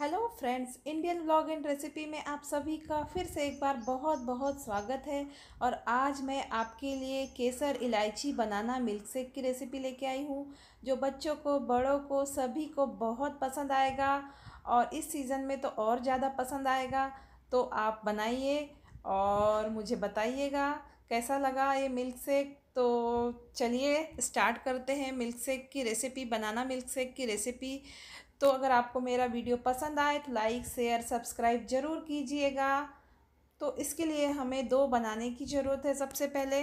hello friends Indian vlog and recipe में आप सभी का फिर से एक बार बहुत बहुत स्वागत है और आज मैं आपके लिए केसर इलायची बनाना मिल्क शेक की रेसिपी लेके आई हूँ जो बच्चों को बड़ों को सभी को बहुत पसंद आएगा और इस सीज़न में तो और ज़्यादा पसंद आएगा तो आप बनाइए और मुझे बताइएगा कैसा लगा ये मिल्क शेक तो चलिए स्टार्ट करते हैं मिल्क शेक की रेसिपी बनाना मिल्क शेक की रेसिपी तो अगर आपको मेरा वीडियो पसंद आए तो लाइक शेयर सब्सक्राइब ज़रूर कीजिएगा तो इसके लिए हमें दो बनाने की ज़रूरत है सबसे पहले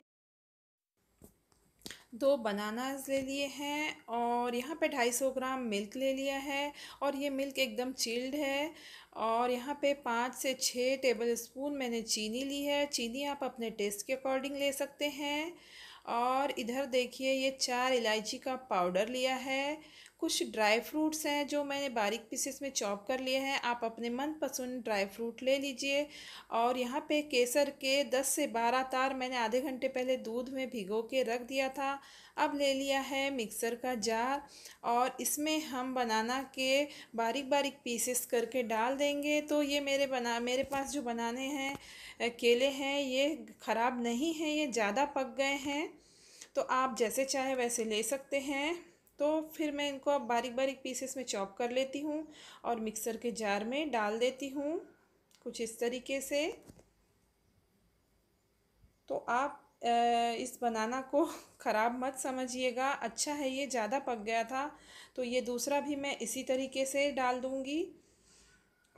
दो बनाना ले लिए हैं और यहाँ पे 250 ग्राम मिल्क ले लिया है और ये मिल्क एकदम चिल्ड है और यहाँ पे पाँच से छः टेबल स्पून मैंने चीनी ली है चीनी आप अपने टेस्ट के अकॉर्डिंग ले सकते हैं और इधर देखिए ये चार इलायची का पाउडर लिया है कुछ ड्राई फ्रूट्स हैं जो मैंने बारीक पीसेस में चॉप कर लिए हैं आप अपने मनपसंद ड्राई फ्रूट ले लीजिए और यहाँ पे केसर के दस से बारह तार मैंने आधे घंटे पहले दूध में भिगो के रख दिया था अब ले लिया है मिक्सर का जार और इसमें हम बनाना के बारीक बारीक पीसेस करके डाल दें देंगे तो ये मेरे बना मेरे पास जो बनाने हैं केले हैं ये ख़राब नहीं हैं ये ज़्यादा पक गए हैं तो आप जैसे चाहे वैसे ले सकते हैं तो फिर मैं इनको अब बारीक बारीक पीसेस में चॉप कर लेती हूँ और मिक्सर के जार में डाल देती हूँ कुछ इस तरीके से तो आप इस बनाना को ख़राब मत समझिएगा अच्छा है ये ज़्यादा पक गया था तो ये दूसरा भी मैं इसी तरीके से डाल दूँगी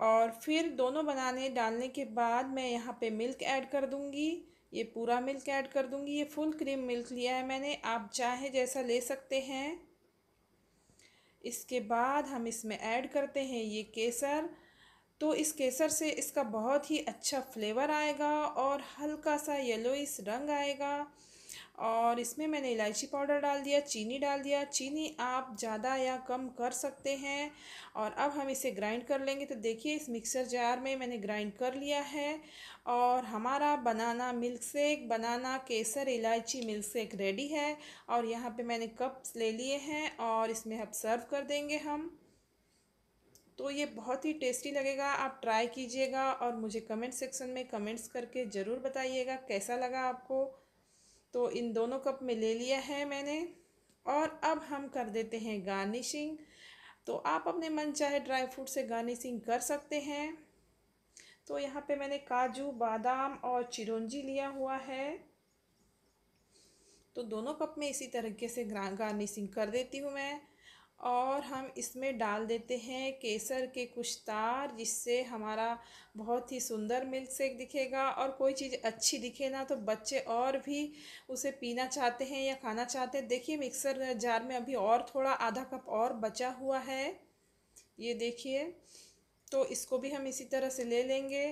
और फिर दोनों बनाने डालने के बाद मैं यहाँ पे मिल्क ऐड कर दूँगी ये पूरा मिल्क ऐड कर दूँगी ये फुल क्रीम मिल्क लिया है मैंने आप चाहे जैसा ले सकते हैं इसके बाद हम इसमें ऐड करते हैं ये केसर तो इस केसर से इसका बहुत ही अच्छा फ्लेवर आएगा और हल्का सा येलोइस रंग आएगा और इसमें मैंने इलायची पाउडर डाल दिया चीनी डाल दिया चीनी आप ज़्यादा या कम कर सकते हैं और अब हम इसे ग्राइंड कर लेंगे तो देखिए इस मिक्सर जार में मैंने ग्राइंड कर लिया है और हमारा बनाना मिल्क सेक बनाना केसर इलायची मिल्क सेक रेडी है और यहाँ पे मैंने कप्स ले लिए हैं और इसमें अब सर्व कर देंगे हम तो ये बहुत ही टेस्टी लगेगा आप ट्राई कीजिएगा और मुझे कमेंट सेक्शन में कमेंट्स करके ज़रूर बताइएगा कैसा लगा आपको तो इन दोनों कप में ले लिया है मैंने और अब हम कर देते हैं गार्निशिंग तो आप अपने मन चाहे ड्राई फ्रूट से गार्निशिंग कर सकते हैं तो यहाँ पे मैंने काजू बादाम और चिरौंजी लिया हुआ है तो दोनों कप में इसी तरीके से गार्निशिंग कर देती हूँ मैं और हम इसमें डाल देते हैं केसर के कुछ तार जिससे हमारा बहुत ही सुंदर मिल्क शेक दिखेगा और कोई चीज़ अच्छी दिखे ना तो बच्चे और भी उसे पीना चाहते हैं या खाना चाहते हैं देखिए मिक्सर जार में अभी और थोड़ा आधा कप और बचा हुआ है ये देखिए तो इसको भी हम इसी तरह से ले लेंगे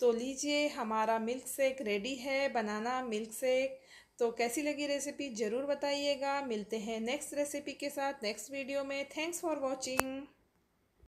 तो लीजिए हमारा मिल्क शेक रेडी है बनाना मिल्क शेक तो कैसी लगी रेसिपी ज़रूर बताइएगा मिलते हैं नेक्स्ट रेसिपी के साथ नेक्स्ट वीडियो में थैंक्स फॉर वॉचिंग